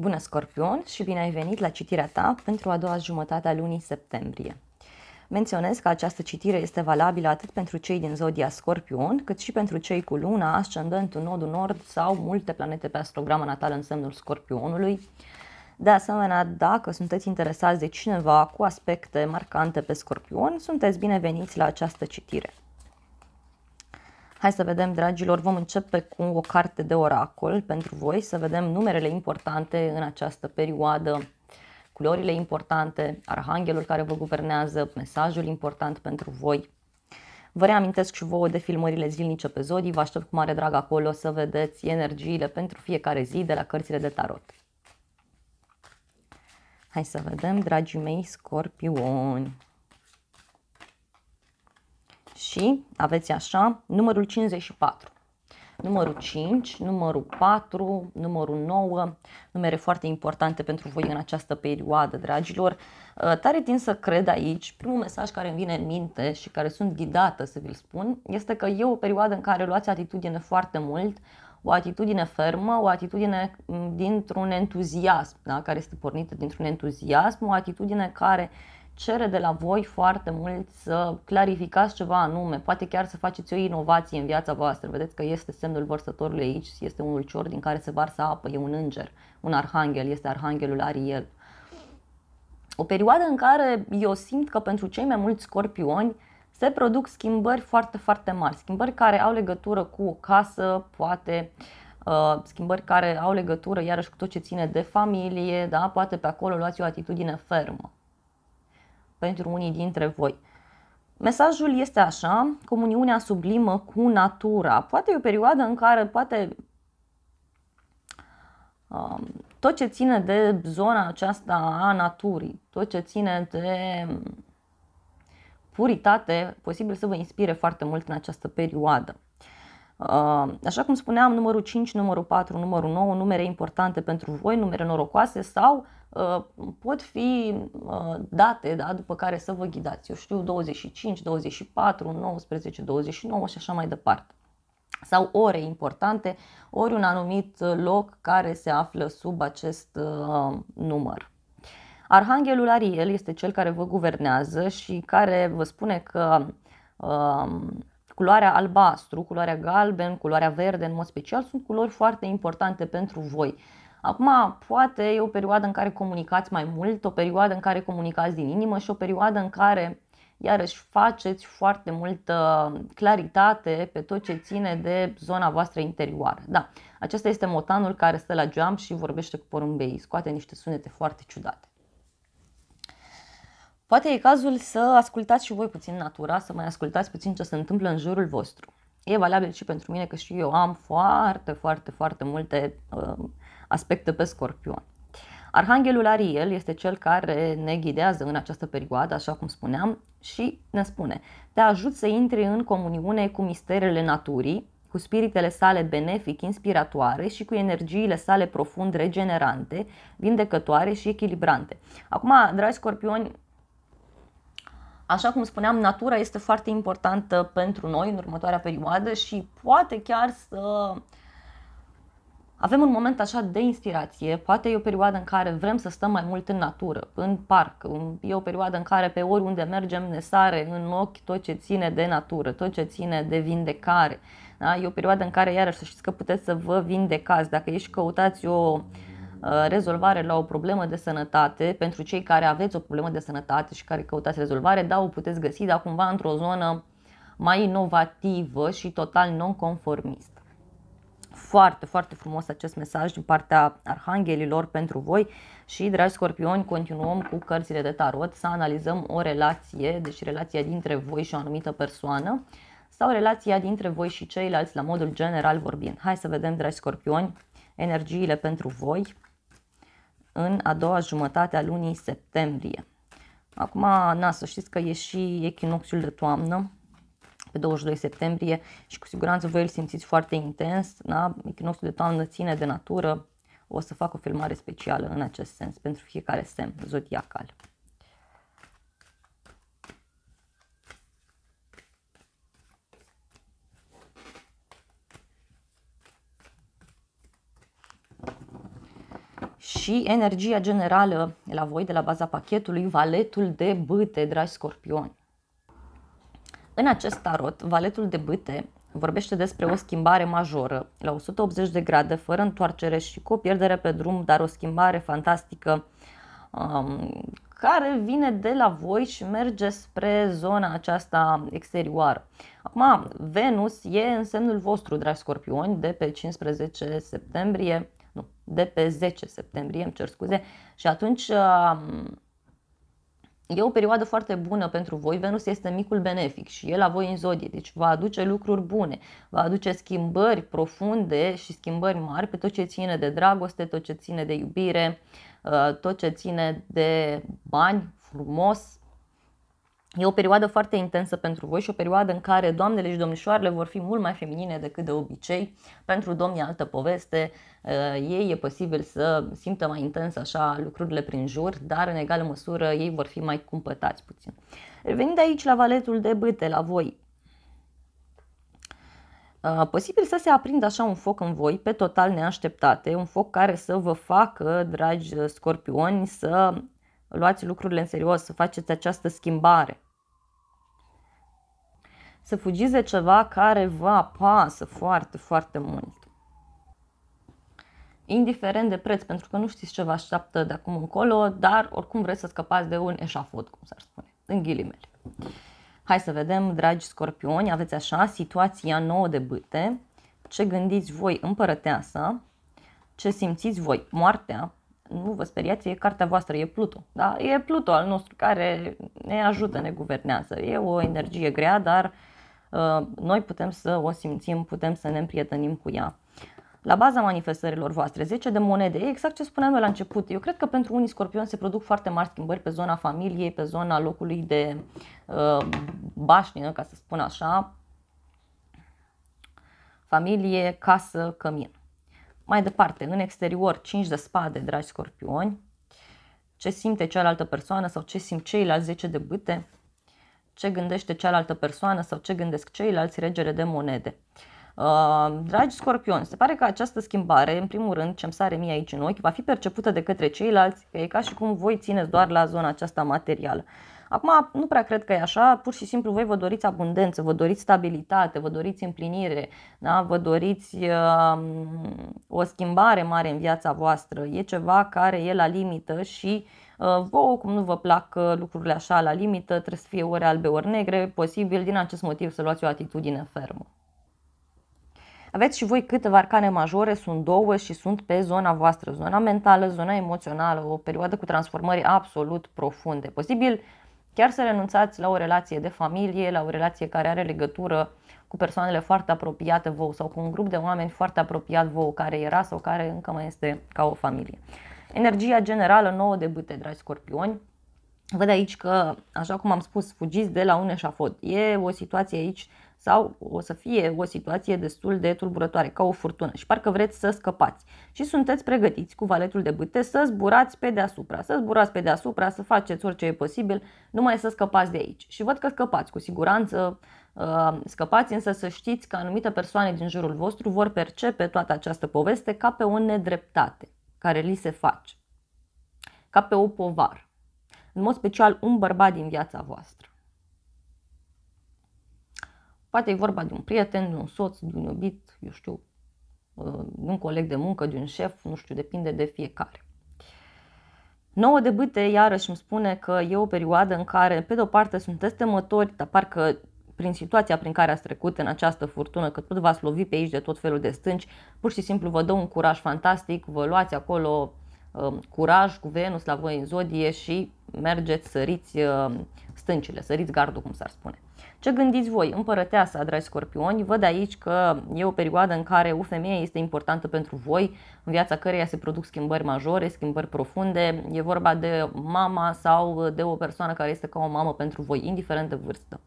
Bună Scorpion și bine ai venit la citirea ta pentru a doua jumătate a lunii septembrie. Menționez că această citire este valabilă atât pentru cei din zodia Scorpion, cât și pentru cei cu luna, ascendentul, nodul nord sau multe planete pe astrograma natală în semnul Scorpionului. De asemenea, dacă sunteți interesați de cineva cu aspecte marcante pe Scorpion, sunteți bineveniți la această citire. Hai să vedem, dragilor, vom începe cu o carte de oracol pentru voi, să vedem numerele importante în această perioadă, culorile importante, arhanghelul care vă guvernează, mesajul important pentru voi. Vă reamintesc și vouă de filmările zilnice pe Zodii, vă aștept cu mare drag acolo să vedeți energiile pentru fiecare zi de la cărțile de tarot. Hai să vedem, dragii mei scorpioni și aveți așa numărul 54. Numărul 5, numărul 4, numărul 9, numere foarte importante pentru voi în această perioadă, dragilor. Uh, tare tin să cred aici, primul mesaj care îmi vine în minte și care sunt ghidată să vi-l spun, este că e o perioadă în care luați atitudine foarte mult, o atitudine fermă, o atitudine mm, dintr-un entuziasm, da? care este pornită dintr-un entuziasm, o atitudine care uh, cere de la voi foarte mult să clarificați ceva anume, poate chiar să faceți o inovație în viața voastră. Vedeți că este semnul vărsătorului aici, este un ulcior din care se varsă apă, e un înger, un arhanghel, este arhanghelul Ariel. O perioadă în care eu simt că pentru cei mai mulți scorpioni se produc schimbări foarte, foarte mari, schimbări care au legătură cu o casă, poate uh, schimbări care au legătură iarăși cu tot ce ține de familie, da? poate pe acolo luați o atitudine fermă pentru unii dintre voi. Mesajul este așa, comuniunea sublimă cu natura. Poate e o perioadă în care poate um, tot ce ține de zona aceasta a naturii, tot ce ține de puritate, posibil să vă inspire foarte mult în această perioadă. Uh, așa cum spuneam, numărul 5, numărul 4, numărul 9, numere importante pentru voi, numere norocoase sau uh, pot fi uh, date da, după care să vă ghidați. Eu știu 25, 24, 19, 29 și așa mai departe sau ore importante, ori un anumit loc care se află sub acest număr. Arhanghelul Ariel este cel care vă guvernează și care vă spune că Culoarea albastru, culoarea galben, culoarea verde în mod special sunt culori foarte importante pentru voi. Acum, poate e o perioadă în care comunicați mai mult, o perioadă în care comunicați din inimă și o perioadă în care iarăși faceți foarte multă claritate pe tot ce ține de zona voastră interioară. Da, acesta este motanul care stă la geam și vorbește cu porumbei, scoate niște sunete foarte ciudate. Poate e cazul să ascultați și voi puțin natura, să mai ascultați puțin ce se întâmplă în jurul vostru. E valabil și pentru mine că și eu am foarte, foarte, foarte multe uh, aspecte pe scorpion. Arhanghelul Ariel este cel care ne ghidează în această perioadă, așa cum spuneam, și ne spune Te ajut să intri în comuniune cu misterele naturii, cu spiritele sale benefic inspiratoare și cu energiile sale profund regenerante, vindecătoare și echilibrante. Acum, dragi scorpioni, Așa cum spuneam, natura este foarte importantă pentru noi în următoarea perioadă și poate chiar să avem un moment așa de inspirație, poate e o perioadă în care vrem să stăm mai mult în natură, în parc, e o perioadă în care pe oriunde mergem ne sare în ochi tot ce ține de natură, tot ce ține de vindecare. Da? E o perioadă în care, iarăși, să știți că puteți să vă vindecați. Dacă ești căutați o uh, Uh, rezolvare la o problemă de sănătate, pentru cei care aveți o problemă de sănătate și care căutați rezolvare, da, o puteți găsi, dar cumva într-o zonă mai inovativă și total nonconformist. Foarte, foarte frumos acest mesaj din partea arhanghelilor pentru voi și, dragi scorpioni, continuăm cu cărțile de tarot să analizăm o relație, deci relația dintre voi și o anumită persoană sau relația dintre voi și ceilalți la modul general vorbind. Hai să vedem, dragi scorpioni, energiile pentru voi în a doua jumătate a lunii septembrie. Acum, na, să știți că e și echinoxiul de toamnă pe 22 septembrie și cu siguranță voi îl simțiți foarte intens. Na? Echinoxiul de toamnă ține de natură. O să fac o filmare specială în acest sens pentru fiecare semn zodiacal. și energia generală la voi de la baza pachetului, valetul de bâte, dragi scorpioni. În acest tarot, valetul de bâte vorbește despre o schimbare majoră, la 180 de grade, fără întoarcere și cu o pierdere pe drum, dar o schimbare fantastică um, care vine de la voi și merge spre zona aceasta exterioară. Acum, Venus e în semnul vostru, dragi scorpioni, de pe 15 septembrie nu, de pe 10 septembrie, îmi cer scuze, și atunci e o perioadă foarte bună pentru voi. Venus este micul benefic și e la voi în zodie, deci va aduce lucruri bune, va aduce schimbări profunde și schimbări mari pe tot ce ține de dragoste, tot ce ține de iubire, uh, tot ce ține de bani, frumos, E o perioadă foarte intensă pentru voi și o perioadă în care doamnele și domnișoarele vor fi mult mai feminine decât de obicei. Pentru domnii altă poveste, uh, ei e posibil să simtă mai intens așa lucrurile prin jur, dar în egală măsură ei vor fi mai cumpătați puțin. Revenind aici la valetul de bâte, la voi, uh, Posibil să se aprindă așa un foc în voi, pe total neașteptate, un foc care să vă facă, dragi scorpioni, să luați lucrurile în serios, să faceți această schimbare să fugiți de ceva care vă apasă foarte, foarte mult. Indiferent de preț, pentru că nu știți ce vă așteaptă de acum încolo, dar oricum vreți să scăpați de un eșafod, cum s-ar spune, în ghilimele. Hai să vedem, dragi scorpioni, aveți așa situația nouă de bâte, ce gândiți voi împărăteasa, ce simțiți voi, moartea, nu vă speriați, e cartea voastră, e Pluto. Da? E Pluto al nostru care ne ajută, ne guvernează. E o energie grea, dar Uh, noi putem să o simțim, putem să ne împrietenim cu ea. La baza manifestărilor voastre, 10 de monede, exact ce spuneam eu la început. Eu cred că pentru unii scorpioni se produc foarte mari schimbări pe zona familiei, pe zona locului de uh, bașnină, ca să spun așa, familie, casă, cămin. Mai departe, în exterior, 5 de spade, dragi scorpioni, ce simte cealaltă persoană sau ce simt ceilalți 10 de bâte, ce gândește cealaltă persoană sau ce gândesc ceilalți regere de monede. Uh, dragi scorpioni, se pare că această schimbare, în primul rând, ce-mi sare mie aici în ochi, va fi percepută de către ceilalți, că e ca și cum voi țineți doar la zona aceasta materială. Acum, nu prea cred că e așa, pur și simplu voi vă doriți abundență, vă doriți stabilitate, vă doriți împlinire, da? vă doriți uh, o schimbare mare în viața voastră. E ceva care e la limită și uh, Uh, vouă, cum nu vă plac uh, lucrurile așa la limită, trebuie să fie ori albe, ori negre, posibil din acest motiv să luați o atitudine fermă. Aveți și voi câteva arcane majore, sunt două și sunt pe zona voastră, zona mentală, zona emoțională, o perioadă cu transformări absolut profunde. Posibil chiar să renunțați la o relație de familie, la o relație care are legătură cu persoanele foarte apropiate vouă sau cu un grup de oameni foarte apropiat vouă care era sau care încă mai este ca o familie. Energia generală nouă de bâte, dragi scorpioni. Văd aici că, așa cum am spus, fugiți de la un eșafod. E o situație aici sau o să fie o situație destul de tulburătoare, ca o furtună și parcă vreți să scăpați și sunteți pregătiți cu valetul de bâte să zburați pe deasupra, să zburați pe deasupra, să faceți orice e posibil, numai să scăpați de aici. Și văd că scăpați, cu siguranță uh, scăpați, însă să știți că anumite persoane din jurul vostru vor percepe toată această poveste ca pe o nedreptate care li se face, ca pe o povară, în mod special un bărbat din viața voastră. Poate e vorba de un prieten, de un soț, de un iubit, eu știu, uh, de un coleg de muncă, de un șef, nu știu, depinde de fiecare. Nouă de bâte iarăși îmi spune că e o perioadă în care, pe de-o parte, sunteți temători, dar parcă prin situația prin care ați trecut în această furtună, că tot v-ați lovit pe aici de tot felul de stânci, pur și simplu vă dă un curaj fantastic, vă luați acolo um, curaj cu Venus la voi în zodie și mergeți, săriți um, stâncile, săriți gardul, cum s-ar spune. Ce gândiți voi, împărăteasa, dragi scorpioni? Văd aici că e o perioadă în care o femeie este importantă pentru voi, în viața căreia se produc schimbări majore, schimbări profunde. E vorba de mama sau de o persoană care este ca o mamă pentru voi, indiferent de vârstă.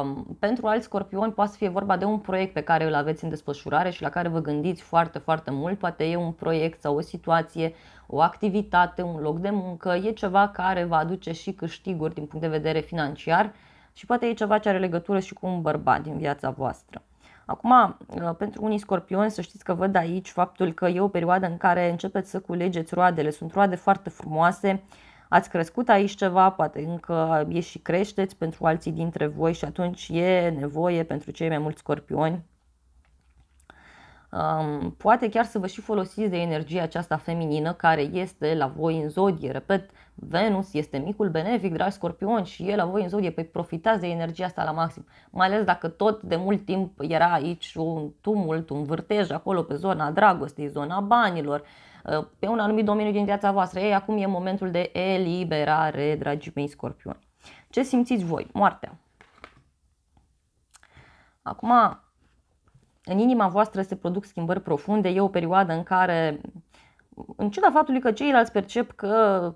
Um, pentru alți scorpioni poate să fie vorba de un proiect pe care îl aveți în desfășurare și la care vă gândiți foarte, foarte mult. Poate e un proiect sau o situație, o activitate, un loc de muncă, e ceva care va aduce și câștiguri din punct de vedere financiar și poate e ceva ce are legătură și cu un bărbat din viața voastră. Acum, uh, pentru unii scorpioni, să știți că văd aici faptul că e o perioadă în care începeți să culegeți roadele. Sunt roade foarte frumoase, ați crescut aici ceva, poate încă e și creșteți pentru alții dintre voi și atunci e nevoie pentru cei mai mulți scorpioni. Um, poate chiar să vă și folosiți de energia aceasta feminină care este la voi în zodie. Repet, Venus este micul benefic, dragi scorpioni, și e la voi în zodie, păi profitați de energia asta la maxim. Mai ales dacă tot de mult timp era aici un tumult, un vârtej acolo pe zona dragostei, zona banilor, uh, Uh, pe un anumit domeniu din viața voastră. Ei, acum e momentul de eliberare, dragii mei scorpioni. Ce simțiți voi? Moartea. Acum, în inima voastră se produc schimbări profunde, e o perioadă în care, în ciuda faptului că ceilalți percep că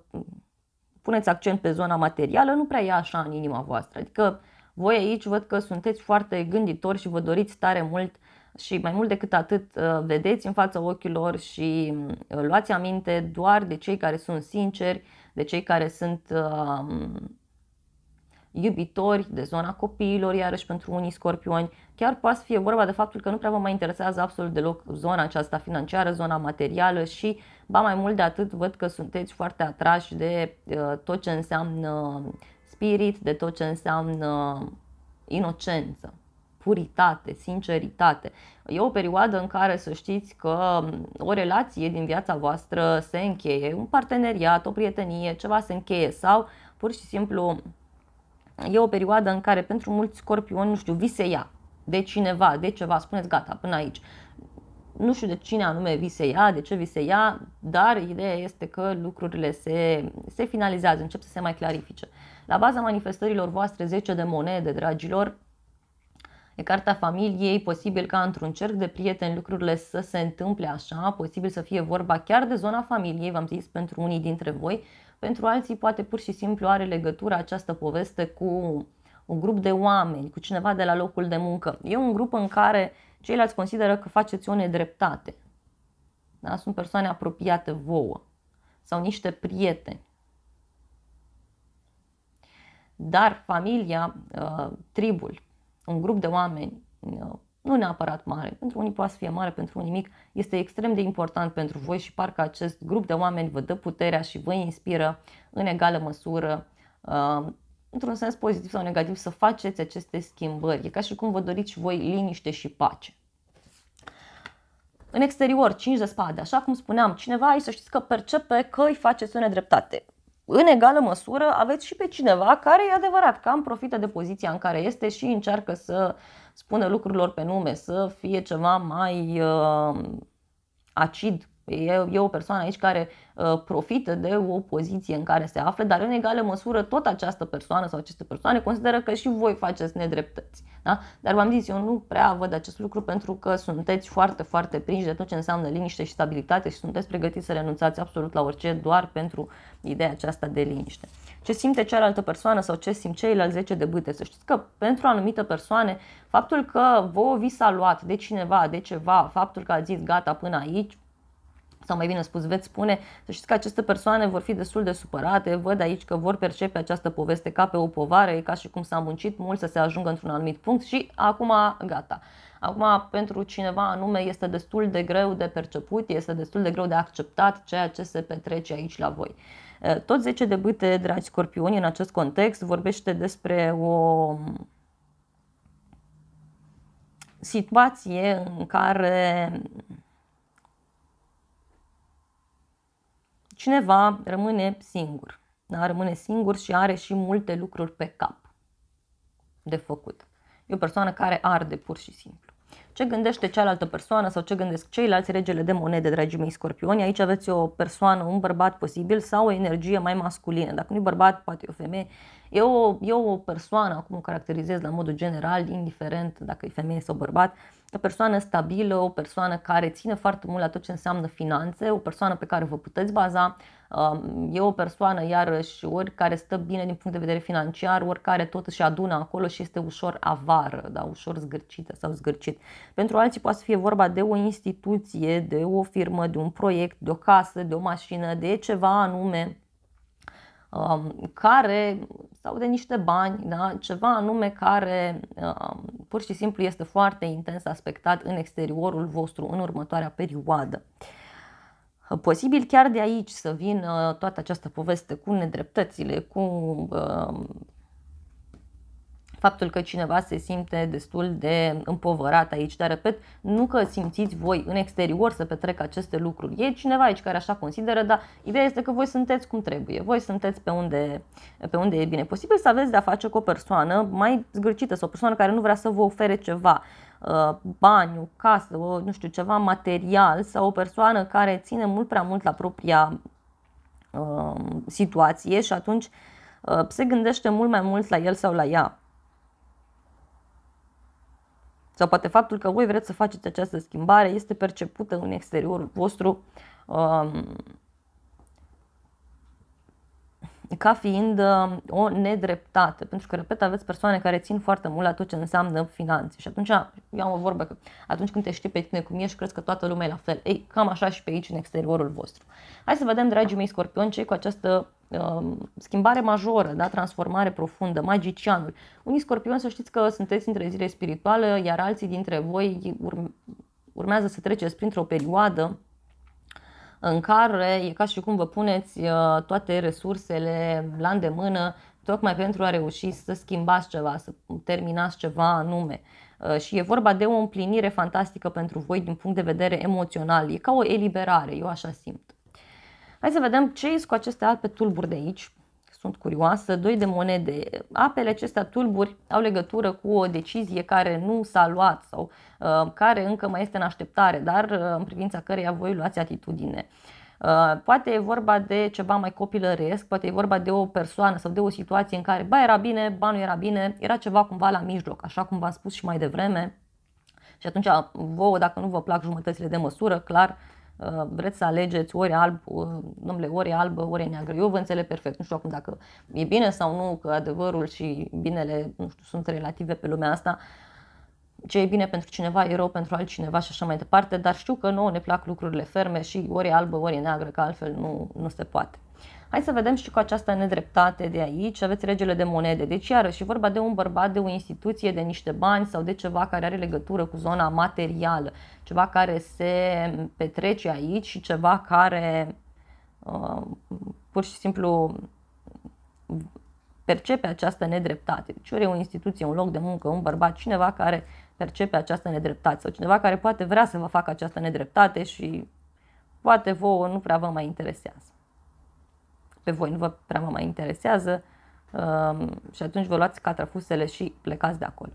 puneți accent pe zona materială, nu prea e așa în inima voastră. Adică voi aici văd că sunteți foarte gânditori și vă doriți tare mult și mai mult decât atât uh, vedeți în fața ochilor și mm, luați aminte doar de cei care sunt sinceri, de cei care sunt um, iubitori de zona copiilor, iarăși pentru unii scorpioni, chiar poate să fie vorba de faptul că nu prea vă mai interesează absolut deloc zona aceasta financiară, zona materială și, ba mai mult de atât, văd că sunteți foarte atrași de uh, tot ce înseamnă spirit, de tot ce înseamnă inocență puritate, sinceritate. E o perioadă în care să știți că o relație din viața voastră se încheie, un parteneriat, o prietenie, ceva se încheie sau pur și simplu e o perioadă în care pentru mulți scorpioni, nu știu, vi se ia de cineva, de ceva, spuneți gata, până aici. Nu știu de cine anume vi se ia, de ce vi se ia, dar ideea este că lucrurile se, se finalizează, încep să se mai clarifice. La baza manifestărilor voastre 10 de monede, dragilor, E cartea familiei, posibil ca într-un cerc de prieteni lucrurile să se întâmple așa, posibil să fie vorba chiar de zona familiei, v-am zis, pentru unii dintre voi, pentru alții poate pur și simplu are legătură această poveste cu un grup de oameni, cu cineva de la locul de muncă. E un grup în care ceilalți consideră că faceți o nedreptate. Da? Sunt persoane apropiate vouă sau niște prieteni. Dar familia, ă, tribul, un grup de oameni, uh, nu neapărat mare, pentru unii poate să fie mare, pentru unii mic, este extrem de important pentru voi și parcă acest grup de oameni vă dă puterea și vă inspiră în egală măsură uh, într-un sens pozitiv sau negativ, să faceți aceste schimbări. E ca și cum vă doriți voi liniște și pace. În exterior, 5 de spade, așa cum spuneam, cineva aici să știți că percepe că îi faceți o nedreptate în egală măsură aveți și pe cineva care e adevărat cam profită de poziția în care este și încearcă să spună lucrurilor pe nume, să fie ceva mai uh, acid E, e o persoană aici care uh, profită de o poziție în care se află, dar în egală măsură tot această persoană sau aceste persoane consideră că și voi faceți nedreptăți. Da? Dar v-am zis, eu nu prea văd acest lucru pentru că sunteți foarte, foarte prinși de tot ce înseamnă liniște și stabilitate și sunteți pregătiți să renunțați absolut la orice doar pentru ideea aceasta de liniște. Ce simte cealaltă persoană sau ce simt ceilalți 10 de bâte? Să știți că pentru anumite persoane, faptul că vă vi s-a luat de cineva, de ceva, faptul că a zis gata până aici, sau mai bine spus, veți spune, să știți că aceste persoane vor fi destul de supărate, văd aici că vor percepe această poveste ca pe o povară, e ca și cum s-a muncit mult să se ajungă într-un anumit punct și acum gata. Acum, pentru cineva anume, este destul de greu de perceput, este destul de greu de acceptat ceea ce se petrece aici la voi. Tot 10 de bâte, dragi scorpioni, în acest context vorbește despre o situație în care cineva rămâne singur. Da? Rămâne singur și are și multe lucruri pe cap de făcut. E o persoană care arde pur și simplu. Ce gândește cealaltă persoană sau ce gândesc ceilalți regele de monede, dragii mei scorpioni? Aici aveți o persoană, un bărbat posibil sau o energie mai masculină. Dacă nu e bărbat, poate e o femeie. Eu eu o persoană, acum o caracterizez la modul general, indiferent dacă e femeie sau bărbat, o persoană stabilă, o persoană care ține foarte mult la tot ce înseamnă finanțe, o persoană pe care vă puteți baza, um, e o persoană iarăși ori care stă bine din punct de vedere financiar, ori care tot își adună acolo și este ușor avară, da, ușor zgârcită sau zgârcit. Pentru alții poate să fie vorba de o instituție, de o firmă, de un proiect, de o casă, de o mașină, de ceva anume Um, care sau de niște bani, da? ceva anume care um, pur și simplu este foarte intens aspectat în exteriorul vostru în următoarea perioadă. Posibil chiar de aici să vină toată această poveste cu nedreptățile, cu um, faptul că cineva se simte destul de împovărat aici, dar repet, nu că simțiți voi în exterior să petrec aceste lucruri. E cineva aici care așa consideră, dar ideea este că voi sunteți cum trebuie, voi sunteți pe unde, pe unde e bine. Posibil să aveți de-a face cu o persoană mai zgârcită sau o persoană care nu vrea să vă ofere ceva, uh, bani, o casă, o, nu știu, ceva material sau o persoană care ține mult prea mult la propria uh, situație și atunci uh, se gândește mult mai mult la el sau la ea sau poate faptul că voi vreți să faceți această schimbare este percepută în exteriorul vostru um, ca fiind um, o nedreptate. Pentru că, repet, aveți persoane care țin foarte mult la tot ce înseamnă finanțe. Și atunci, eu am o vorbă că atunci când te știi pe tine cum ești, crezi că toată lumea e la fel. Ei, cam așa și pe aici, în exteriorul vostru. Hai să vedem, dragii mei scorpioni, cei cu această Um, schimbare majoră, da? transformare profundă, magicianul. Unii scorpioni să știți că sunteți într-o zile spirituală, iar alții dintre voi urmează să treceți printr-o perioadă în care e ca și cum vă puneți uh, toate resursele la îndemână tocmai pentru a reuși să schimbați ceva, să terminați ceva anume. Uh, și e vorba de o împlinire fantastică pentru voi din punct de vedere emoțional. E ca o eliberare, eu așa simt. Hai să vedem ce cu aceste albe tulburi de aici. Sunt curioasă. Doi de monede. Apele acestea tulburi au legătură cu o decizie care nu s-a luat sau uh, care încă mai este în așteptare, dar uh, în privința căreia voi luați atitudine. Uh, poate e vorba de ceva mai copilăresc, poate e vorba de o persoană sau de o situație în care ba era bine, ba nu era bine, era ceva cumva la mijloc, așa cum v-am spus și mai devreme. Și atunci, vouă, dacă nu vă plac jumătățile de măsură, clar, Uh, vreți să alegeți ori alb, domnule, uh, ori albă, ori neagră. Eu vă înțeleg perfect, nu știu acum dacă e bine sau nu, că adevărul și binele, nu știu, sunt relative pe lumea asta, ce e bine pentru cineva e rău pentru altcineva și așa mai departe, dar știu că nouă ne plac lucrurile ferme și ori e albă, ori e neagră, că altfel nu, nu se poate. Hai să vedem și cu această nedreptate de aici, aveți regele de monede. Deci iarăși e vorba de un bărbat, de o instituție, de niște bani sau de ceva care are legătură cu zona materială, ceva care se petrece aici și ceva care uh, pur și simplu percepe această nedreptate. Deci ori e o instituție, un loc de muncă, un bărbat, cineva care percepe această nedreptate sau cineva care poate vrea să vă facă această nedreptate și poate vouă nu prea vă mai interesează. Pe voi nu vă prea vă mai interesează um, și atunci vă luați catrafusele și plecați de acolo.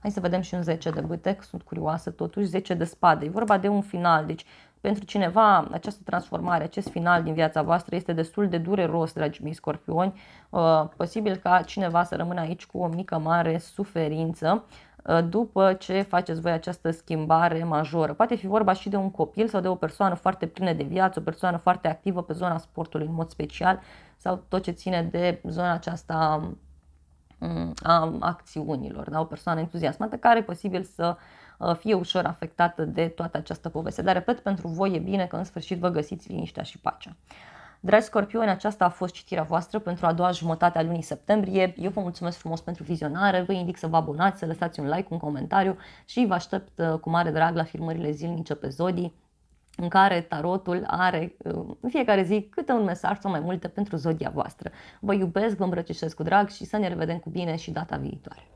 Hai să vedem și un 10 de că sunt curioasă totuși, 10 de spade. E vorba de un final, deci pentru cineva această transformare, acest final din viața voastră este destul de dureros, dragii mei scorpioni. Uh, posibil ca cineva să rămână aici cu o mică mare suferință Ă, după ce faceți voi această schimbare majoră. Poate fi vorba și de un copil sau de o persoană foarte plină de viață, o persoană foarte activă pe zona sportului în mod special sau tot ce ține de zona aceasta a acțiunilor, da? o persoană entuziasmată care e posibil să ă, fie ușor afectată de toată această poveste. Dar, repet, pentru voi e bine că în sfârșit vă găsiți liniștea și pacea. Dragi scorpioni, aceasta a fost citirea voastră pentru a doua jumătate a lunii septembrie. Eu vă mulțumesc frumos pentru vizionare, vă indic să vă abonați, să lăsați un like, un comentariu și vă aștept uh, cu mare drag la filmările zilnice pe Zodi, în care tarotul are uh, în fiecare zi câte un mesaj sau mai multe pentru zodia voastră. Vă iubesc, vă îmbrățișez cu drag și să ne revedem cu bine și data viitoare.